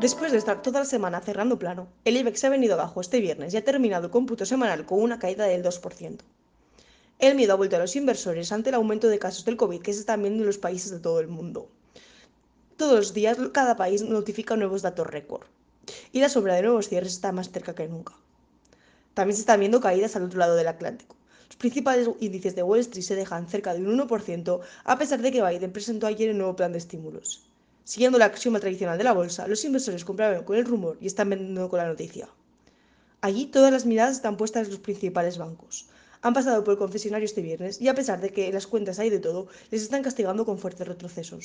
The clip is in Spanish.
Después de estar toda la semana cerrando plano, el IBEX ha venido abajo este viernes y ha terminado el cómputo semanal con una caída del 2%. El miedo ha vuelto a los inversores ante el aumento de casos del COVID que se están viendo en los países de todo el mundo. Todos los días cada país notifica nuevos datos récord y la sombra de nuevos cierres está más cerca que nunca. También se están viendo caídas al otro lado del Atlántico. Los principales índices de Wall Street se dejan cerca de un 1% a pesar de que Biden presentó ayer el nuevo plan de estímulos. Siguiendo la axioma tradicional de la bolsa, los inversores compraban con el rumor y están vendiendo con la noticia. Allí todas las miradas están puestas en los principales bancos. Han pasado por el confesionario este viernes y a pesar de que las cuentas hay de todo, les están castigando con fuertes retrocesos.